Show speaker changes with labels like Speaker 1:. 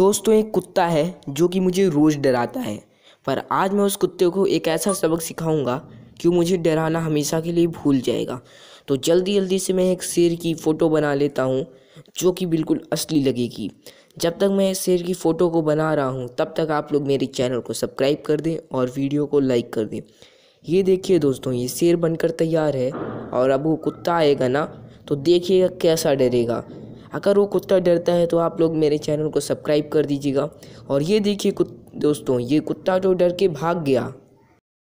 Speaker 1: दोस्तों एक कुत्ता है जो कि मुझे रोज़ डराता है पर आज मैं उस कुत्ते को एक ऐसा सबक सिखाऊंगा कि वो मुझे डराना हमेशा के लिए भूल जाएगा तो जल्दी जल्दी से मैं एक शेर की फ़ोटो बना लेता हूँ जो कि बिल्कुल असली लगेगी जब तक मैं शेर की फ़ोटो को बना रहा हूँ तब तक आप लोग मेरे चैनल को सब्सक्राइब कर दें और वीडियो को लाइक कर दें ये देखिए दोस्तों ये शेर बनकर तैयार है और अब वो कुत्ता आएगा ना तो देखिएगा कैसा डरेगा अगर वो कुत्ता डरता है तो आप लोग मेरे चैनल को सब्सक्राइब कर दीजिएगा और ये देखिए दोस्तों ये कुत्ता जो डर के भाग गया